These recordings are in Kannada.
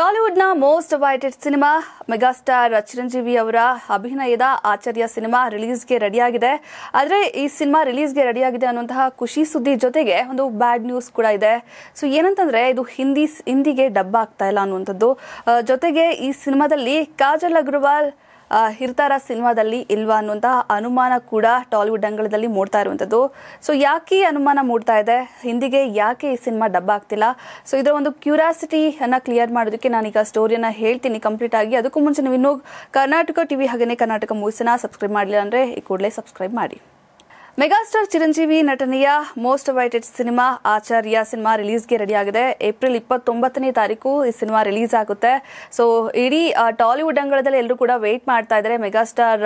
ಟಾಲಿವುಡ್ನ most awaited cinema megastar Chiranjeevi ಅವರ ಅಭಿನಯದ ಆಚಾರ್ಯ ಸಿನಿಮಾ ರಿಲೀಸ್ಗೆ ರೆಡಿಯಾಗಿದೆ ಆದರೆ ಈ ಸಿನಿಮಾ ರಿಲೀಸ್ಗೆ ರೆಡಿಯಾಗಿದೆ ಅನ್ನುವಂತಹ ಖುಷಿ ಸುದ್ದಿ ಜೊತೆಗೆ ಒಂದು ಬ್ಯಾಡ್ ನ್ಯೂಸ್ ಕೂಡ ಇದೆ ಸೊ ಏನಂತಂದ್ರೆ ಇದು ಹಿಂದಿ ಹಿಂದಿಗೆ ಡಬ್ ಆಗ್ತಾ ಇಲ್ಲ ಅನ್ನುವಂಥದ್ದು ಜೊತೆಗೆ ಈ ಸಿನಿಮಾದಲ್ಲಿ ಕಾಜಲ್ ಅಗ್ರವಾಲ್ ಇರ್ತಾರ ಸಿನಿಮಾದಲ್ಲಿ ಇಲ್ವಾ ಅನ್ನುವಂತಹ ಅನುಮಾನ ಕೂಡ ಟಾಲಿವುಡ್ ಅಂಗಳದಲ್ಲಿ ಮೂಡ್ತಾ ಇರುವಂಥದ್ದು ಸೊ ಯಾಕೆ ಅನುಮಾನ ಮೂಡ್ತಾ ಇದೆ ಹಿಂದಿಗೆ ಯಾಕೆ ಈ ಸಿನಿಮಾ ಡಬ್ಬ ಆಗ್ತಿಲ್ಲ ಸೊ ಇದರ ಒಂದು ಅನ್ನ ಕ್ಲಿಯರ್ ಮಾಡೋದಕ್ಕೆ ನಾನೀಗ ಸ್ಟೋರಿಯನ್ನು ಹೇಳ್ತೀನಿ ಕಂಪ್ಲೀಟ್ ಆಗಿ ಅದಕ್ಕೂ ಮುಂಚೆ ನೀವು ಇನ್ನೂ ಕರ್ನಾಟಕ ಟಿವಿ ಹಾಗೆಯೇ ಕರ್ನಾಟಕ ಮೂವೀಸನ್ನ ಸಬ್ಸ್ಕ್ರೈಬ್ ಮಾಡಲಿಲ್ಲ ಅಂದರೆ ಈ ಕೂಡಲೇ ಸಬ್ಸ್ಕ್ರೈಬ್ ಮಾಡಿ ಮೆಗಾಸ್ಟಾರ್ ಚಿರಂಜೀವಿ ನಟನೆಯ most awaited cinema Acharya cinema ರಿಲೀಸ್ಗೆ ರೆಡಿಯಾಗಿದೆ ಏಪ್ರಿಲ್ ಇಪ್ಪತ್ತೊಂಬತ್ತನೇ ತಾರೀಕು ಈ ಸಿನಿಮಾ ರಿಲೀಸ್ ಆಗುತ್ತೆ ಸೊ ಇಡೀ ಟಾಲಿವುಡ್ ಅಂಗಳದಲ್ಲಿ ಎಲ್ಲರೂ ಕೂಡ ವೆಯ್ಟ್ ಮಾಡ್ತಾ ಇದ್ದಾರೆ ಮೆಗಾಸ್ಟಾರ್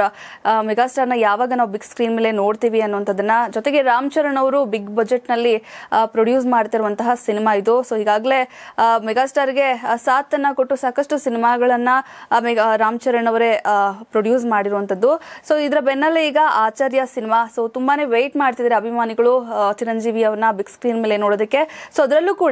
ಮೆಗಾಸ್ಟಾರ್ನ ಯಾವಾಗ ನಾವು ಬಿಗ್ ಸ್ಕ್ರೀನ್ ಮೇಲೆ ನೋಡ್ತೀವಿ ಅನ್ನುವಂಥದ್ದನ್ನ ಜೊತೆಗೆ ರಾಮ್ ಚರಣ್ ಅವರು ಬಿಗ್ ಬಜೆಟ್ನಲ್ಲಿ ಪ್ರೊಡ್ಯೂಸ್ ಮಾಡ್ತಿರುವಂತಹ ಸಿನಿಮಾ ಇದು ಸೊ ಈಗಾಗಲೇ ಮೆಗಾಸ್ಟಾರ್ಗೆ ಸಾಥನ್ನು ಕೊಟ್ಟು ಸಾಕಷ್ಟು ಸಿನಿಮಾಗಳನ್ನು ಮೆಗಾ ರಾಮ್ ಚರಣ್ ಅವರೇ ಪ್ರೊಡ್ಯೂಸ್ ಮಾಡಿರುವಂಥದ್ದು ಸೊ ಇದರ ಬೆನ್ನಲ್ಲೇ ಈಗ ಆಚಾರ್ಯ ಸಿನಿಮಾ ಸೊ ತುಂಬಾ ವೆಯ್ಟ್ ಮಾಡ್ತಿದ್ದಾರೆ ಅಭಿಮಾನಿಗಳು ಚಿರಂಜೀವಿ ಅವ್ರನ್ನ ಬಿಗ್ ಸ್ಕ್ರೀನ್ ಮೇಲೆ ನೋಡೋದಕ್ಕೆ ಸೊ ಅದರಲ್ಲೂ ಕೂಡ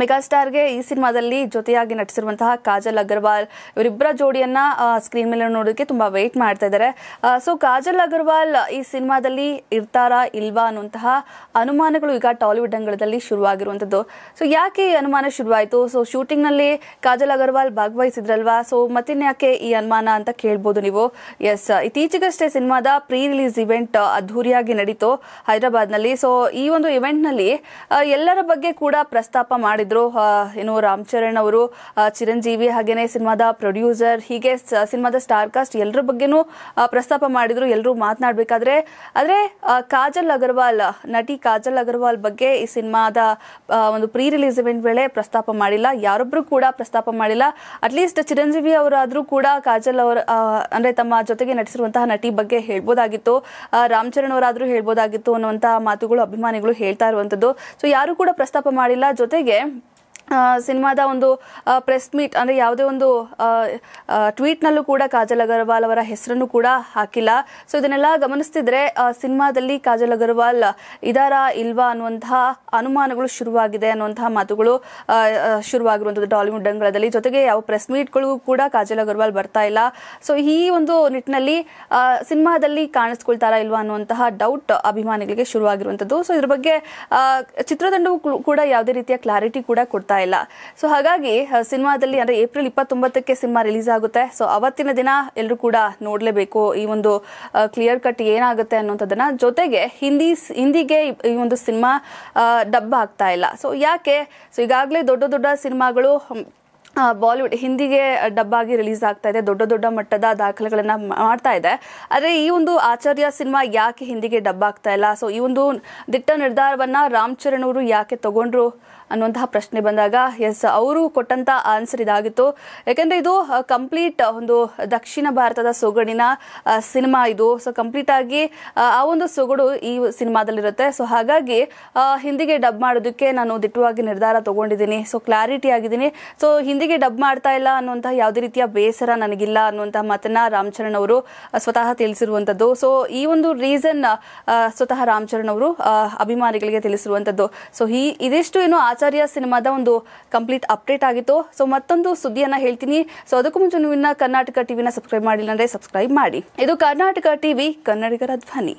ಮೆಗಾಸ್ಟಾರ್ಗೆ ಈ ಸಿನಿಮಾದಲ್ಲಿ ಜೊತೆಯಾಗಿ ನಟಿಸಿರುವಂತಹ ಕಾಜಲ್ ಅಗರ್ವಾಲ್ ಇವರಿಬ್ಬರ ಜೋಡಿಯನ್ನ ಸ್ಕ್ರೀನ್ ಮೇಲೆ ನೋಡೋದಕ್ಕೆ ತುಂಬಾ ವೆಯ್ಟ್ ಮಾಡ್ತಾ ಇದ್ದಾರೆ ಸೊ ಕಾಜಲ್ ಅಗರ್ವಾಲ್ ಈ ಸಿನಿಮಾದಲ್ಲಿ ಇರ್ತಾರಾ ಇಲ್ವಾ ಅನ್ನುವಂತಹ ಅನುಮಾನಗಳು ಈಗ ಟಾಲಿವುಡ್ ಅಂಗಳದಲ್ಲಿ ಶುರುವಾಗಿರುವಂಥದ್ದು ಸೊ ಯಾಕೆ ಈ ಅನುಮಾನ ಶುರುವಾಯಿತು ಸೊ ಶೂಟಿಂಗ್ ನಲ್ಲಿ ಕಾಜಲ್ ಅಗರ್ವಾಲ್ ಭಾಗವಹಿಸಿದ್ರಲ್ವಾ ಸೊ ಮತ್ತಿನ್ಯಾಕೆ ಈ ಅನುಮಾನ ಅಂತ ಕೇಳ್ಬೋದು ನೀವು ಎಸ್ ಇತ್ತೀಚೆಗಷ್ಟೇ ಸಿನಿಮಾದ ಪ್ರೀ ರಿಲೀಸ್ ಇವೆಂಟ್ ಅದ್ದೂರಿಯಾಗಿ ನಡೀತು ನಲ್ಲಿ ಸೊ ಈ ಒಂದು ಇವೆಂಟ್ ನಲ್ಲಿ ಎಲ್ಲರ ಬಗ್ಗೆ ಕೂಡ ಪ್ರಸ್ತಾಪ ಮಾಡಿ ಮಾಡಿದ್ರು ಏನು ರಾಮ್ ಚರಣ್ ಅವರು ಚಿರಂಜೀವಿ ಹಾಗೇನೆ ಸಿನಿಮಾದ ಪ್ರೊಡ್ಯೂಸರ್ ಹೀಗೆ ಸಿನಿಮಾದ ಸ್ಟಾರ್ ಕಾಸ್ಟ್ ಎಲ್ಲರ ಬಗ್ಗೆನೂ ಪ್ರಸ್ತಾಪ ಮಾಡಿದ್ರು ಎಲ್ಲರೂ ಮಾತನಾಡಬೇಕಾದ್ರೆ ಆದ್ರೆ ಕಾಜಲ್ ಅಗರ್ವಾಲ್ ನಟಿ ಕಾಜಲ್ ಅಗರ್ವಾಲ್ ಬಗ್ಗೆ ಈ ಸಿನಿಮಾದ ಒಂದು ಪ್ರೀ ರಿಲೀಸ್ ಇವೆಂಟ್ ವೇಳೆ ಪ್ರಸ್ತಾಪ ಮಾಡಿಲ್ಲ ಯಾರೊಬ್ರು ಕೂಡ ಪ್ರಸ್ತಾಪ ಮಾಡಿಲ್ಲ ಅಟ್ಲೀಸ್ಟ್ ಚಿರಂಜೀವಿ ಅವರಾದ್ರೂ ಕೂಡ ಕಾಜಲ್ ಅವರ ಅಂದ್ರೆ ತಮ್ಮ ಜೊತೆಗೆ ನಟಿಸಿರುವಂತಹ ನಟಿ ಬಗ್ಗೆ ಹೇಳ್ಬೋದಾಗಿತ್ತು ರಾಮ್ ಚರಣ್ ಅವರಾದ್ರೂ ಹೇಳ್ಬೋದಾಗಿತ್ತು ಅನ್ನುವಂತಹ ಮಾತುಗಳು ಅಭಿಮಾನಿಗಳು ಹೇಳ್ತಾ ಇರುವಂತದ್ದು ಸೊ ಯಾರು ಕೂಡ ಪ್ರಸ್ತಾಪ ಮಾಡಿಲ್ಲ ಜೊತೆಗೆ ಸಿನಿಮಾದ ಒಂದು ಪ್ರೆಸ್ ಮೀಟ್ ಅಂದರೆ ಯಾವುದೇ ಒಂದು ಟ್ವೀಟ್ನಲ್ಲೂ ಕೂಡ ಕಾಜಲ್ ಅಗರ್ವಾಲ್ ಅವರ ಹೆಸರನ್ನು ಕೂಡ ಹಾಕಿಲ್ಲ ಸೊ ಇದನ್ನೆಲ್ಲ ಗಮನಿಸ್ತಿದ್ರೆ ಸಿನಿಮಾದಲ್ಲಿ ಕಾಜಲ್ ಅಗರ್ವಾಲ್ ಇದಾರ ಇಲ್ವಾ ಅನ್ನುವಂತಹ ಅನುಮಾನಗಳು ಶುರುವಾಗಿದೆ ಅನ್ನುವಂತಹ ಮಾತುಗಳು ಶುರುವಾಗಿರುವಂಥದ್ದು ಟಾಲಿವುಡ್ ಅಂಗಳದಲ್ಲಿ ಜೊತೆಗೆ ಯಾವ ಪ್ರೆಸ್ ಮೀಟ್ಗಳಿಗೂ ಕೂಡ ಕಾಜಲ್ ಅಗರ್ವಾಲ್ ಬರ್ತಾ ಇಲ್ಲ ಸೊ ಈ ಒಂದು ನಿಟ್ಟಿನಲ್ಲಿ ಸಿನಿಮಾದಲ್ಲಿ ಕಾಣಿಸ್ಕೊಳ್ತಾರಾ ಇಲ್ವಾ ಅನ್ನುವಂತಹ ಡೌಟ್ ಅಭಿಮಾನಿಗಳಿಗೆ ಶುರುವಾಗಿರುವಂಥದ್ದು ಸೊ ಇದ್ರ ಬಗ್ಗೆ ಚಿತ್ರತಂಡವು ಕೂಡ ಯಾವುದೇ ರೀತಿಯ ಕ್ಲಾರಿಟಿ ಕೂಡ ಕೊಡ್ತಾ ಇಲ್ಲ ಸೊ ಹಾಗಾಗಿ ಸಿನಿಮಾದಲ್ಲಿ ಅಂದರೆ ಏಪ್ರಿಲ್ ಇಪ್ಪತ್ತೊಂಬತ್ತಕ್ಕೆ ಸಿನಿಮಾ ರಿಲೀಸ್ ಆಗುತ್ತೆ ಸೊ ಅವತ್ತಿನ ದಿನ ಎಲ್ಲರೂ ಕೂಡ ನೋಡಲೇಬೇಕು ಈ ಒಂದು ಕ್ಲಿಯರ್ ಕಟ್ ಏನಾಗುತ್ತೆ ಅನ್ನೋಂಥದ್ದನ್ನು ಜೊತೆಗೆ ಹಿಂದಿ ಹಿಂದಿಗೆ ಈ ಒಂದು ಸಿನಿಮಾ ಡಬ್ಬ ಆಗ್ತಾ ಇಲ್ಲ ಸೊ ಯಾಕೆ ಸೊ ಈಗಾಗಲೇ ದೊಡ್ಡ ದೊಡ್ಡ ಸಿನಿಮಾಗಳು ಬಾಲಿವುಡ್ ಹಿಂದಿಗೆ ಡಬ್ಬಾಗಿ ರಿಲೀಸ್ ಆಗ್ತಾ ಇದೆ ದೊಡ್ಡ ದೊಡ್ಡ ಮಟ್ಟದ ದಾಖಲೆಗಳನ್ನು ಮಾಡ್ತಾ ಇದೆ ಆದರೆ ಈ ಒಂದು ಆಚಾರ್ಯ ಸಿನಿಮಾ ಯಾಕೆ ಹಿಂದಿಗೆ ಡಬ್ಬಾಗ್ತಾ ಇಲ್ಲ ಸೊ ಈ ಒಂದು ದಿಟ್ಟ ನಿರ್ಧಾರವನ್ನ ರಾಮ್ ಚರಣ್ ಅವರು ಯಾಕೆ ತಗೊಂಡ್ರು ಅನ್ನುವಂತಹ ಪ್ರಶ್ನೆ ಬಂದಾಗ ಎಸ್ ಅವರು ಕೊಟ್ಟಂತ ಆನ್ಸರ್ ಇದಾಗಿತ್ತು ಯಾಕೆಂದ್ರೆ ಇದು ಕಂಪ್ಲೀಟ್ ಒಂದು ದಕ್ಷಿಣ ಭಾರತದ ಸೊಗಡಿನ ಸಿನಿಮಾ ಇದು ಸೊ ಕಂಪ್ಲೀಟ್ ಆಗಿ ಆ ಒಂದು ಸೊಗಡು ಈ ಸಿನಿಮಾದಲ್ಲಿರುತ್ತೆ ಸೊ ಹಾಗಾಗಿ ಹಿಂದಿಗೆ ಡಬ್ ಮಾಡೋದಕ್ಕೆ ನಾನು ದಿಟ್ಟವಾಗಿ ನಿರ್ಧಾರ ತಗೊಂಡಿದ್ದೀನಿ ಸೊ ಕ್ಲಾರಿಟಿ ಆಗಿದ್ದೀನಿ ಸೊ ಹಿಂದಿಗೆ ಡಬ್ ಮಾಡ್ತಾ ಇಲ್ಲ ಅನ್ನುವಂತಹ ಯಾವುದೇ ರೀತಿಯ ಬೇಸರ ನನಗಿಲ್ಲ ಅನ್ನುವಂತಹ ಮಾತನ್ನ ರಾಮ್ ಚರಣ್ ಅವರು ಸ್ವತಃ ತಿಳಿಸಿರುವಂತದ್ದು ಸೊ ಈ ಒಂದು ರೀಸನ್ ಸ್ವತಃ ರಾಮ್ ಚರಣ್ ಅವರು ಅಭಿಮಾನಿಗಳಿಗೆ ತಿಳಿಸಿರುವಂತದ್ದು ಸೊ ಈ ಇದಿಷ್ಟು ಏನು ಆಚಾರ ಆಚಾರ್ಯ ಸಿನಿಮಾದ ಒಂದು ಕಂಪ್ಲೀಟ್ ಅಪ್ಡೇಟ್ ಆಗಿತ್ತು ಸೊ ಮತ್ತೊಂದು ಸುದ್ದಿಯನ್ನ ಹೇಳ್ತೀನಿ ಸೊ ಅದಕ್ಕೂ ಮುಂಚೆ ನೀವು ಕರ್ನಾಟಕ ಟಿವಿನ ಸಬ್ಸ್ಕ್ರೈಬ್ ಮಾಡಿಲ್ಲ ಅಂದ್ರೆ ಸಬ್ಸ್ಕ್ರೈಬ್ ಮಾಡಿ ಇದು ಕರ್ನಾಟಕ ಟಿವಿ ಕನ್ನಡಿಗರ ಧ್ವನಿ